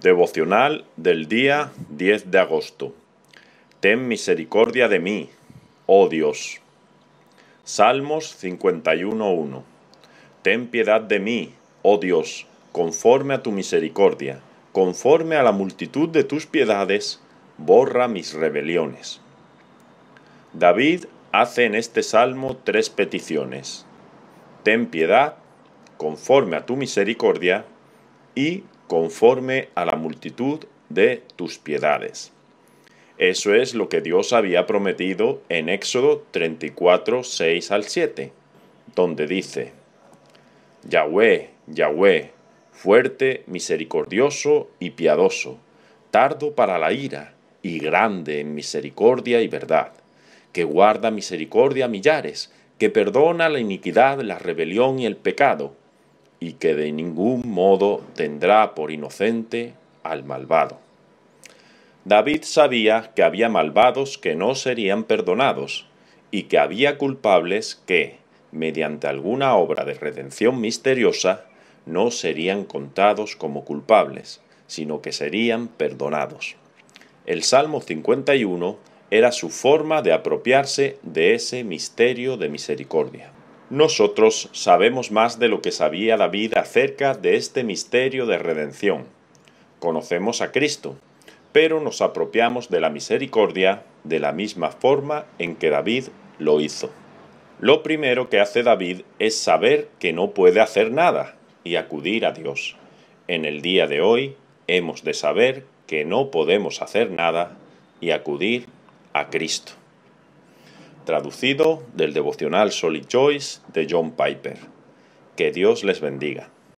Devocional del día 10 de agosto. Ten misericordia de mí, oh Dios. Salmos 51.1. Ten piedad de mí, oh Dios, conforme a tu misericordia, conforme a la multitud de tus piedades, borra mis rebeliones. David hace en este salmo tres peticiones. Ten piedad, conforme a tu misericordia, y conforme a la multitud de tus piedades. Eso es lo que Dios había prometido en Éxodo 34, 6 al 7, donde dice, Yahweh, Yahweh, fuerte, misericordioso y piadoso, tardo para la ira y grande en misericordia y verdad, que guarda misericordia a millares, que perdona la iniquidad, la rebelión y el pecado, y que de ningún modo tendrá por inocente al malvado. David sabía que había malvados que no serían perdonados y que había culpables que, mediante alguna obra de redención misteriosa, no serían contados como culpables, sino que serían perdonados. El Salmo 51 era su forma de apropiarse de ese misterio de misericordia. Nosotros sabemos más de lo que sabía David acerca de este misterio de redención. Conocemos a Cristo, pero nos apropiamos de la misericordia de la misma forma en que David lo hizo. Lo primero que hace David es saber que no puede hacer nada y acudir a Dios. En el día de hoy hemos de saber que no podemos hacer nada y acudir a Cristo traducido del devocional Solid Choice de John Piper. Que Dios les bendiga.